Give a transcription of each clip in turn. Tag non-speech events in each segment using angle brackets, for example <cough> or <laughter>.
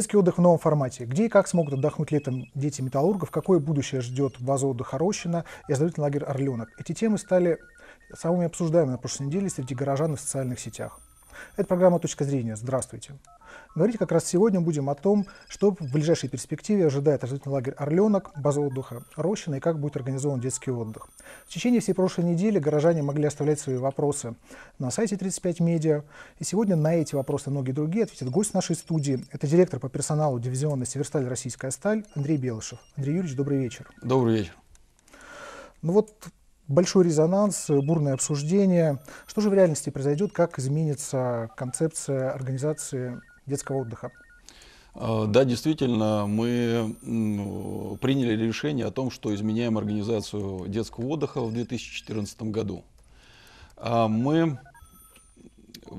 Детский отдых в новом формате. Где и как смогут отдохнуть летом дети металлургов? Какое будущее ждет база отдыха Рощина и оздоровительный лагерь «Орленок»? Эти темы стали самыми обсуждаемыми на прошлой неделе среди горожан и в социальных сетях. Это программа «Точка зрения». Здравствуйте. Говорить как раз сегодня будем о том, что в ближайшей перспективе ожидает развитный лагерь «Орленок», база отдыха «Рощина» и как будет организован детский отдых. В течение всей прошлой недели горожане могли оставлять свои вопросы на сайте 35 Медиа. И сегодня на эти вопросы и многие другие ответит гость нашей студии. Это директор по персоналу дивизиона «Северсталь. Российская сталь» Андрей Белышев. Андрей Юрьевич, добрый вечер. Добрый вечер. Ну вот большой резонанс, бурное обсуждение. Что же в реальности произойдет, как изменится концепция организации детского отдыха. А, да, действительно, мы приняли решение о том, что изменяем организацию детского отдыха в 2014 году. А мы а,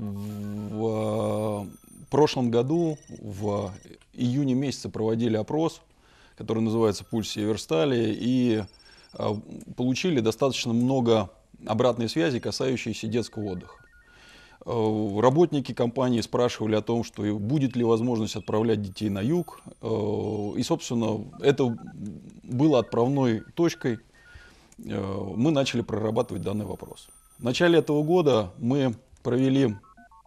в прошлом году, в июне месяце, проводили опрос, который называется «Пульс Северстали», и получили достаточно много обратной связи, касающейся детского отдыха. Э, работники компании спрашивали о том, что будет ли возможность отправлять детей на юг. Э, и, собственно, это было отправной точкой. Э, мы начали прорабатывать данный вопрос. В начале этого года мы провели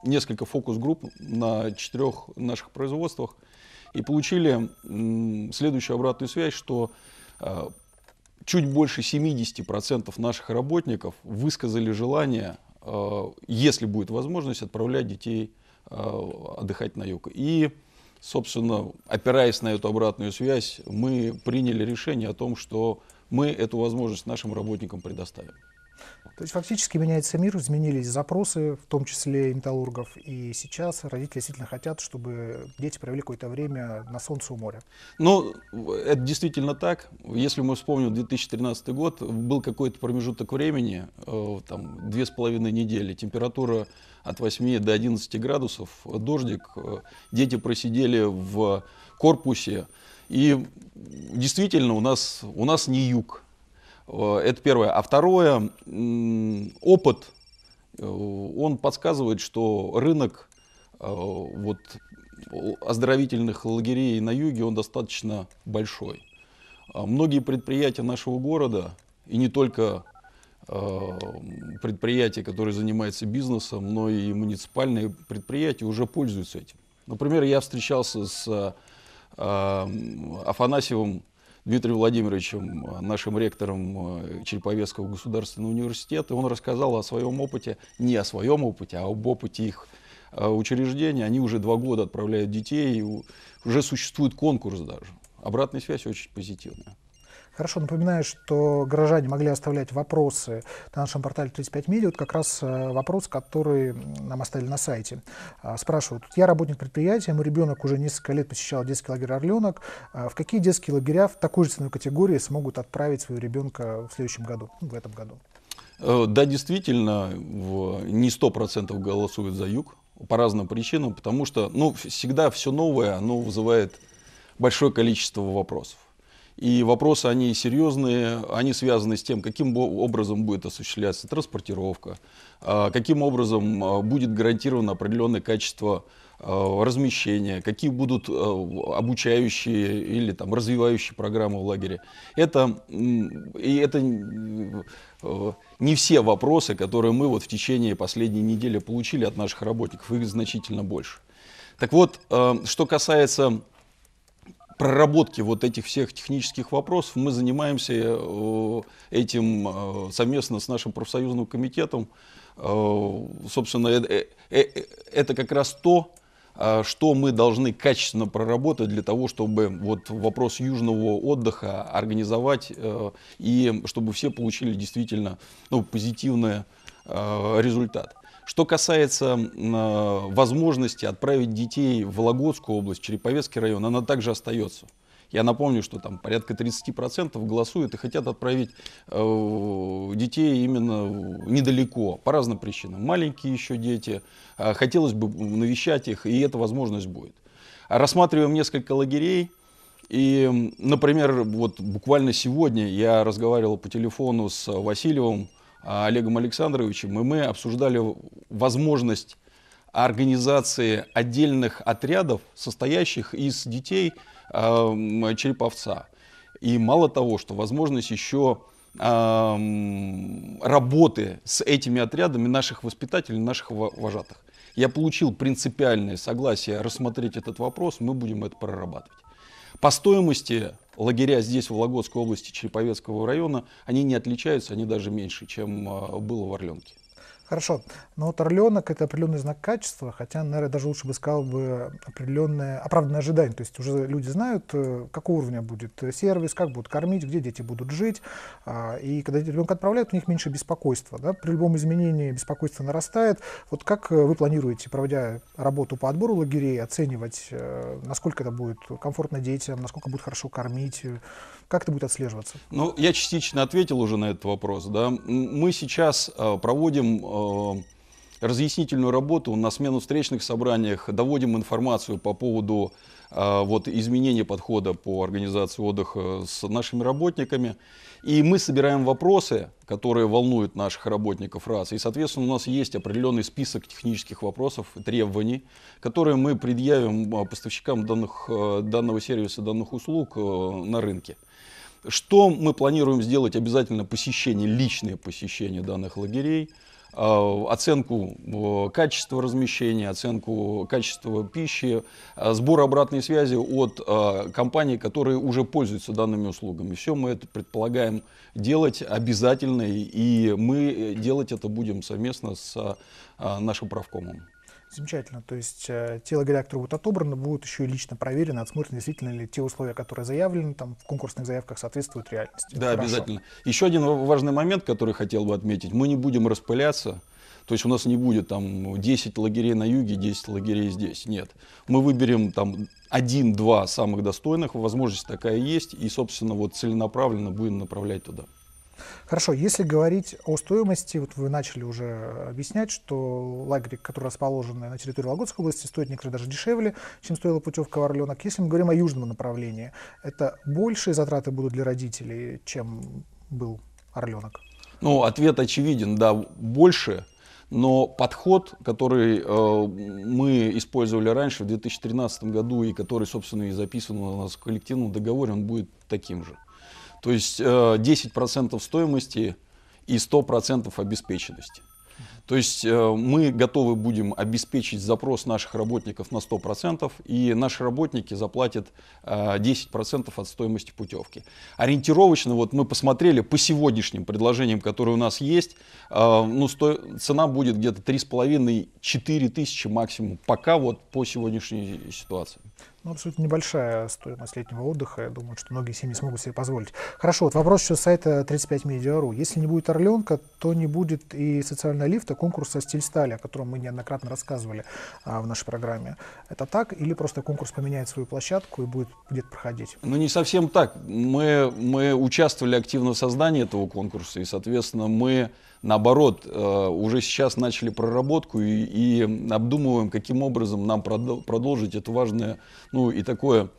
несколько фокус-групп на четырех наших производствах и получили следующую обратную связь, что чуть больше 70% наших работников высказали желание Э, если будет возможность, отправлять детей э, отдыхать на юг. И, собственно, опираясь на эту обратную связь, мы приняли решение о том, что мы эту возможность нашим работникам предоставим. То есть фактически меняется мир, изменились запросы, в том числе и металлургов. И сейчас родители действительно хотят, чтобы дети провели какое-то время на солнце у моря. Ну, это действительно так. Если мы вспомним 2013 год, был какой-то промежуток времени, э, там, две с половиной недели, температура от 8 до 11 градусов, дождик, э, дети просидели в корпусе. И действительно у нас, у нас не юг, Э, это первое. А второе, опыт, э, он подсказывает, что рынок э, вот, оздоровительных лагерей на юге, он достаточно большой. А многие предприятия нашего города, и не только предприятия, которые занимаются бизнесом, но и муниципальные предприятия уже пользуются этим. Например, я встречался с Афанасьевым Дмитрием Владимировичем, э, нашим ректором э, Череповецкого государственного университета. Он рассказал о своем опыте, не о своем опыте, а об опыте их э, учреждения. Они уже два года отправляют детей, уже существует конкурс даже. Обратная связь очень позитивная. Хорошо, напоминаю, что горожане могли оставлять вопросы на нашем портале 35 медиа. Вот как раз э, вопрос, который нам оставили на сайте. А, спрашивают, я работник предприятия, мой ребенок уже несколько лет посещал детский лагерь «Орленок». А, в какие детские лагеря в такой же ценовой категории смогут отправить своего ребенка в следующем году, в этом году? Э, да, действительно, не 100% голосуют за юг по разным причинам, потому что ну, всегда все новое оно вызывает большое количество вопросов. И вопросы, они серьезные, они связаны с тем, каким образом будет осуществляться транспортировка, а, каким образом а, будет гарантировано определенное качество а, размещения, какие будут обучающие или там, развивающие программы в лагере. Это, и это не все вопросы, которые мы вот в течение последней недели получили от наших работников, их значительно больше. Так вот, что касается проработки вот этих всех технических вопросов мы занимаемся э, этим э, совместно с нашим профсоюзным комитетом. Э, собственно, это как раз то, а, что мы должны качественно проработать для того, чтобы вот вопрос южного отдыха организовать и чтобы все получили действительно ну, позитивный результат. Что касается э, возможности отправить детей в Вологодскую область, Череповецкий район, она также остается. Я напомню, что там порядка 30% голосуют и хотят отправить э, детей именно недалеко, по разным причинам. Маленькие еще дети, э, хотелось бы навещать их, и эта возможность будет. Рассматриваем несколько лагерей. И, например, вот буквально сегодня я разговаривал по телефону с Васильевым, а, Олегом Александровичем, и мы обсуждали возможность организации отдельных отрядов, состоящих из детей а, череповца. И мало того, что возможность еще а, работы с этими отрядами наших воспитателей, наших вожатых. Я получил принципиальное согласие рассмотреть этот вопрос, мы будем это прорабатывать. По стоимости лагеря здесь, в Вологодской области Череповецкого района, они не отличаются, они даже меньше, чем а, было в Орленке. Хорошо, но вот орленок это определенный знак качества, хотя, наверное, даже лучше бы сказал бы определенное оправданное ожидание. То есть уже люди знают, э, какого уровня будет сервис, как будут кормить, где дети будут жить. А, и когда ребенка отправляют, у них меньше беспокойства. Да? При любом изменении беспокойство нарастает. Вот как э, вы планируете, проводя работу по отбору лагерей, оценивать, э, насколько это будет комфортно детям, насколько будут хорошо кормить? Как это будет отслеживаться? Ну, я частично ответил уже на этот вопрос. Да. Мы сейчас э, проводим э, разъяснительную работу на смену встречных собраниях, доводим информацию по поводу э, вот, изменения подхода по организации отдыха с нашими работниками. И мы собираем вопросы, которые волнуют наших работников раз. И, соответственно, у нас есть определенный список технических вопросов, требований, которые мы предъявим поставщикам данных, данного сервиса, данных услуг на рынке. Что мы планируем сделать? Обязательно посещение, личное посещение данных лагерей а, оценку э, качества размещения, оценку качества пищи, э, сбор обратной связи от э, компаний, которые уже пользуются данными услугами. Все мы это предполагаем делать обязательно, и мы делать это будем совместно с нашим правкомом. Замечательно. То есть э, те лагеря, будут отобраны, будут еще и лично проверены, отсмотрены, действительно ли те условия, которые заявлены там, в конкурсных заявках, соответствуют реальности. Да, Хорошо. обязательно. Еще один важный момент, который хотел бы отметить. Мы не будем распыляться. То есть у нас не будет там 10 лагерей на юге, 10 лагерей здесь. Нет. Мы выберем там один-два самых достойных. Возможность такая есть. И, собственно, вот целенаправленно будем направлять туда. Хорошо, если говорить о стоимости, вот вы начали уже объяснять, что лагерь, который расположен на территории Вологодской области, стоит некоторые даже дешевле, чем стоила путевка в Орленок. Если мы говорим о южном направлении, это большие затраты будут для родителей, чем был Орленок? Ну, ответ очевиден, да, больше, но подход, который э, мы использовали раньше, в 2013 году, и который, собственно, и записан у нас в коллективном договоре, он будет таким же. То есть 10% э, стоимости и 100% обеспеченности. То есть э, мы готовы будем обеспечить запрос наших работников на 100%, и наши работники заплатят 10% э, от стоимости путевки. Ориентировочно, вот мы посмотрели по сегодняшним предложениям, которые у нас есть, ну, сто, цена будет где-то 3,5-4 тысячи максимум, пока вот по сегодняшней ситуации ну, абсолютно небольшая стоимость летнего отдыха. Я думаю, что многие семьи смогут себе позволить. Хорошо, вот вопрос еще с сайта 35media.ru. Если не будет «Орленка», то не будет и социального лифта, конкурса «Стиль стали», о котором мы неоднократно рассказывали а, в нашей программе. Это так? Или просто конкурс поменяет свою площадку и будет где-то проходить? Ну, не совсем так. Мы, мы участвовали активно в создании этого конкурса, и, соответственно, мы наоборот, э, уже сейчас начали проработку и, и обдумываем, каким образом нам продолжить это важное, ну и такое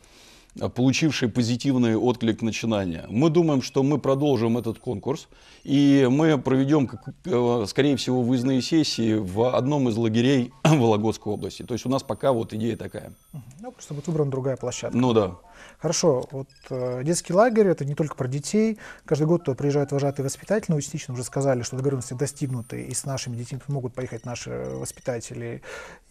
получивший позитивный отклик начинания. Мы думаем, что мы продолжим этот конкурс, и мы проведем, э, скорее всего, выездные сессии в одном из лагерей <clears throat> Вологодской области. То есть у нас пока вот идея такая. Ну, просто будет выбрана другая площадка. Ну да. Хорошо, вот э, детский лагерь, это не только про детей. Каждый год приезжают вожатые воспитатели, но частично уже сказали, что договоренности достигнуты, и с нашими детьми могут поехать наши воспитатели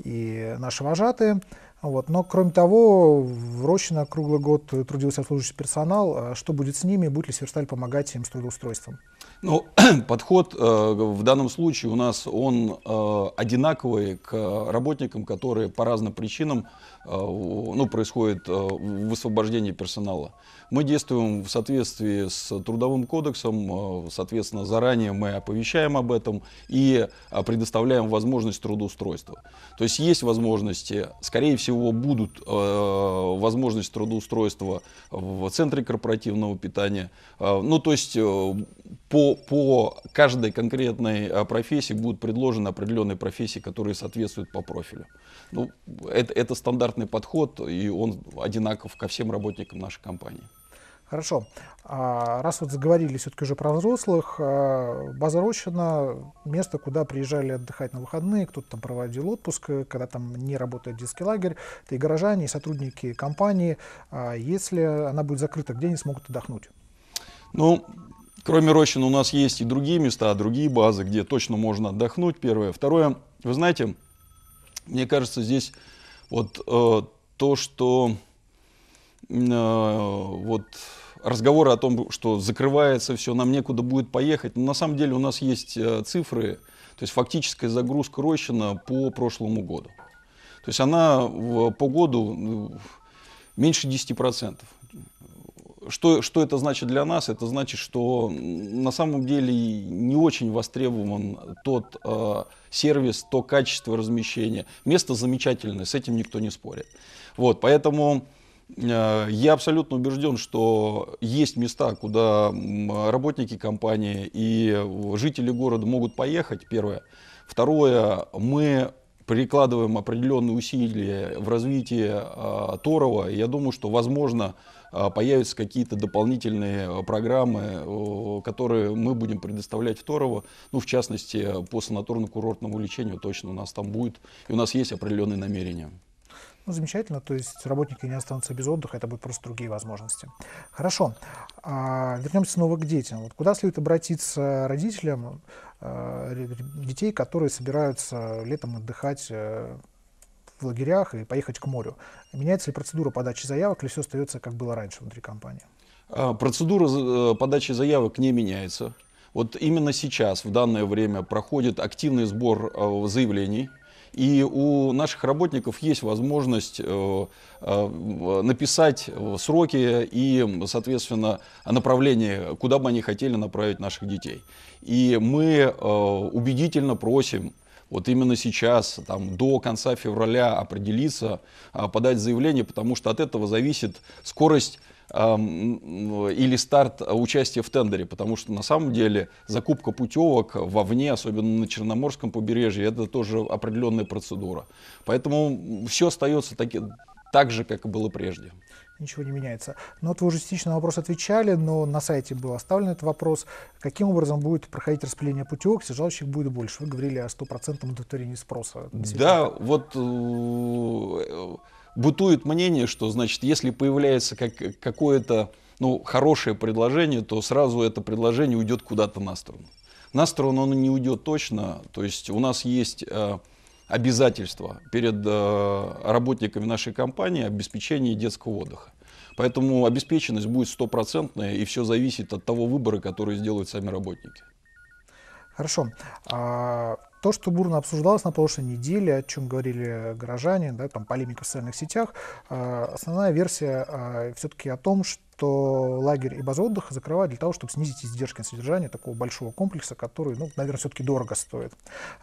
и наши вожатые. Вот. Но, кроме того, в Рощино круглый год трудился обслуживающий персонал. А что будет с ними? Будет ли Северсталь помогать им с трудоустройством? Ну, <clears throat> подход э, в данном случае у нас, он э, одинаковый к работникам, которые по разным причинам, э, ну, происходит э, высвобождение персонала. Мы действуем в соответствии с Трудовым кодексом, э, соответственно, заранее мы оповещаем об этом и э, предоставляем возможность трудоустройства. То есть есть возможности, скорее всего, всего, будут э, возможность трудоустройства в центре корпоративного питания. Э, ну, то есть э, по, по каждой конкретной э, профессии будут предложены определенные профессии, которые соответствуют по профилю. Ну, это, это стандартный подход, и он одинаков ко всем работникам нашей компании. Хорошо. А раз вот заговорили все-таки уже про взрослых, а, база Рощина — место, куда приезжали отдыхать на выходные, кто-то там проводил отпуск, э, когда там не работает детский лагерь, это и горожане, и сотрудники компании. А если она будет закрыта, где они смогут отдохнуть? Ну, кроме Рощина у нас есть и другие места, другие базы, где точно можно отдохнуть, первое. Второе, вы знаете, мне кажется, здесь вот э, то, что Э, вот разговоры о том, что закрывается все, нам некуда будет поехать. Но на самом деле у нас есть э, цифры, то есть фактическая загрузка Рощина по прошлому году. То есть она по году меньше 10%. Что, что это значит для нас? Это значит, что на самом деле не очень востребован тот э, сервис, то качество размещения. Место замечательное, с этим никто не спорит. Вот, поэтому Э, я абсолютно убежден, что есть места, куда работники компании и жители города могут поехать, первое. Второе, мы прикладываем определенные усилия в развитии а, Торова. Я думаю, что, возможно, а, появятся какие-то дополнительные программы, а, которые мы будем предоставлять в Торово. Ну, в частности, по санаторно-курортному лечению точно у нас там будет. И у нас есть определенные намерения. Ну, замечательно, то есть работники не останутся без отдыха, это будут просто другие возможности. Хорошо, а, вернемся снова к детям. Вот куда следует обратиться родителям а, детей, которые собираются летом отдыхать э, в лагерях и поехать к морю? Меняется ли процедура подачи заявок или все остается, как было раньше внутри компании? А, процедура э, подачи заявок не меняется. Вот именно сейчас, в данное время, проходит активный сбор э, заявлений – и у наших работников есть возможность э, э, написать э, сроки и, соответственно, направление, куда бы они хотели направить наших детей. И мы убедительно просим вот именно сейчас, там, до конца февраля определиться, а, подать заявление, потому что от этого зависит скорость или старт э, участия в тендере, потому что на самом деле закупка путевок вовне, особенно на Черноморском побережье, это тоже определенная процедура. Поэтому все остается таки, так же, как и было прежде ничего не меняется. Но ну вот вы уже частично на вопрос отвечали, но на сайте был оставлен этот вопрос. Каким образом будет проходить распределение путевок, если желающих будет больше? Вы говорили о стопроцентном удовлетворении спроса. Да, вот э, бытует мнение, что, значит, если появляется как, какое-то ну, хорошее предложение, то сразу это предложение уйдет куда-то на сторону. На сторону оно не уйдет точно, то есть у нас есть э, обязательства перед э, работниками нашей компании обеспечение детского отдыха. Поэтому обеспеченность будет стопроцентная, и все зависит от того выбора, который сделают сами работники. Хорошо. А то, что бурно обсуждалось на прошлой неделе, о чем говорили горожане, да, там полемика в социальных сетях, э, основная версия э, все-таки о том, что лагерь и база отдыха закрывают для того, чтобы снизить издержки на содержание такого большого комплекса, который, ну, наверное, все-таки дорого стоит.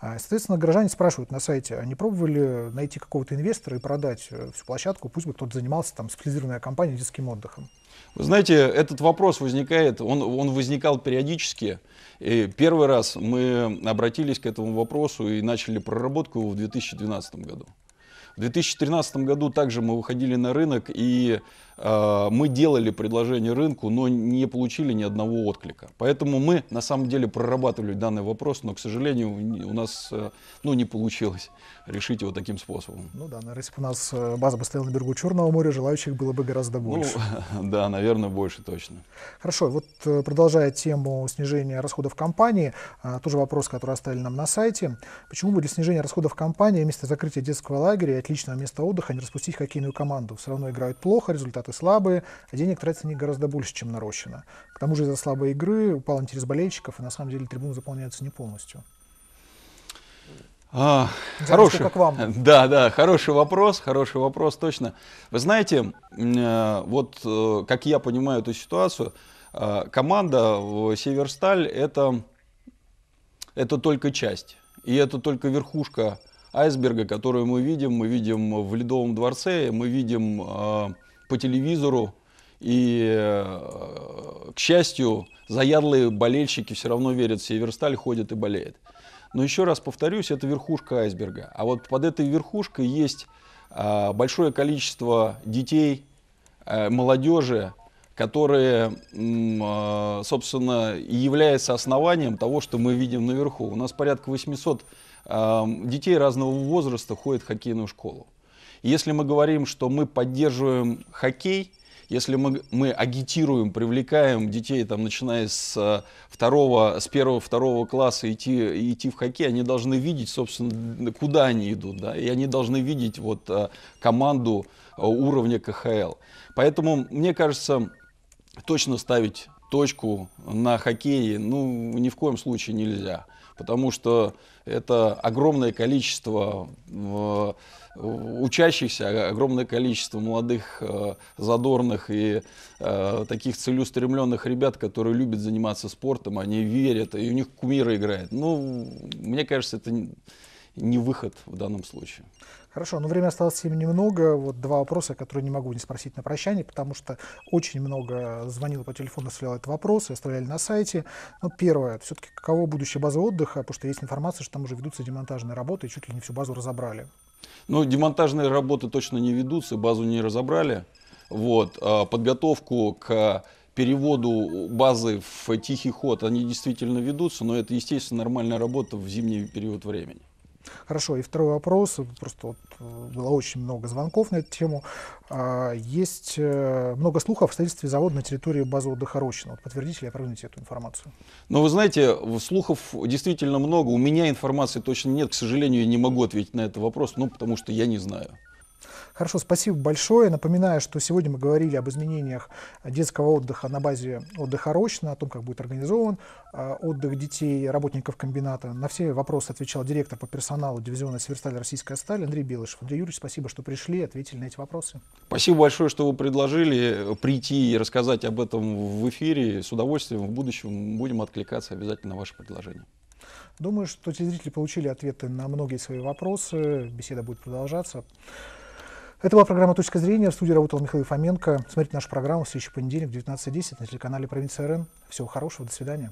Э, соответственно, горожане спрашивают на сайте, они а пробовали найти какого-то инвестора и продать всю площадку, пусть бы кто-то занимался там специализированная компания детским отдыхом? Вы знаете, этот вопрос возникает, он, он возникал периодически. И первый раз мы обратились к этому вопросу и начали проработку его в 2012 году. В 2013 году также мы выходили на рынок, и э, мы делали предложение рынку, но не получили ни одного отклика. Поэтому мы на самом деле прорабатывали данный вопрос, но, к сожалению, у нас э, ну, не получилось решить его таким способом. Ну да, наверное, если бы у нас э, база бы стояла на берегу Черного моря, желающих было бы гораздо ну, больше. Ну, <laughs> да, наверное, больше точно. Хорошо, вот э, продолжая тему снижения расходов компании, э, тоже вопрос, который оставили нам на сайте. Почему бы для снижения расходов компании вместо закрытия детского лагеря хватает личного места отдыха, не распустить хоккейную команду. Все равно играют плохо, результаты слабые, а денег тратится не гораздо больше, чем нарощено. К тому же из-за слабой игры упал интерес болельщиков, и на самом деле трибуны заполняются не полностью. А, хороший, как вам. <laughs> Да, да, хороший вопрос, хороший вопрос, точно. Вы знаете, э, вот э, как я понимаю эту ситуацию, э, команда Северсталь это, это только часть, и это только верхушка айсберга, которую мы видим. Мы видим в Ледовом дворце, мы видим э, по телевизору. И, э, к счастью, заядлые болельщики все равно верят в Северсталь, ходят и болеют. Но еще раз повторюсь, это верхушка айсберга. А вот под этой верхушкой есть э, большое количество детей, э, молодежи, которые, а, собственно, и является основанием того, что мы видим наверху. У нас порядка 800 Эм, детей разного возраста ходят в хоккейную школу. Если мы говорим, что мы поддерживаем хоккей, если мы, мы агитируем, привлекаем детей, там, начиная с, э, второго, с первого, второго класса идти, идти в хоккей, они должны видеть, собственно, куда они идут, да, и они должны видеть вот э, команду э, уровня КХЛ. Поэтому, мне кажется, точно ставить точку на хоккее, ну, ни в коем случае нельзя потому что это огромное количество э, учащихся, огромное количество молодых, э, задорных и э, таких целеустремленных ребят, которые любят заниматься спортом, они верят, и у них кумира играет. Ну, мне кажется, это не выход в данном случае. Хорошо, но время осталось совсем немного. Вот два вопроса, которые не могу не спросить на прощание, потому что очень много звонило по телефону, оставляли этот вопрос, оставляли на сайте. Но ну, первое, все-таки каково будущее базы отдыха, потому что есть информация, что там уже ведутся демонтажные работы, и чуть ли не всю базу разобрали. Ну, демонтажные работы точно не ведутся, базу не разобрали. Вот, а, подготовку к переводу базы в тихий ход, они действительно ведутся, но это, естественно, нормальная работа в зимний период времени. Хорошо, и второй вопрос, просто вот э, было очень много звонков на эту тему. А, есть э, много слухов о строительстве завода на территории базы отдыха Рощина. Вот подтвердите или опровергните эту информацию? Ну, вы знаете, слухов действительно много. У меня информации точно нет. К сожалению, я не могу ответить на этот вопрос, ну, потому что я не знаю. Хорошо, спасибо большое. Напоминаю, что сегодня мы говорили об изменениях детского отдыха на базе отдыха Рощина, о том, как будет организован а, отдых детей, работников комбината. На все вопросы отвечал директор по персоналу дивизиона «Северсталь. Российская сталь» Андрей Белышев. Андрей Юрьевич, спасибо, что пришли и ответили на эти вопросы. Спасибо большое, что вы предложили прийти и рассказать об этом в эфире. С удовольствием в будущем будем откликаться обязательно на ваши предложения. Думаю, что телезрители получили ответы на многие свои вопросы. Беседа будет продолжаться. Это была программа «Точка зрения». В студии работал Михаил Фоменко. Смотрите нашу программу в следующий понедельник в 19.10 на телеканале «Провинция РН». Всего хорошего, до свидания.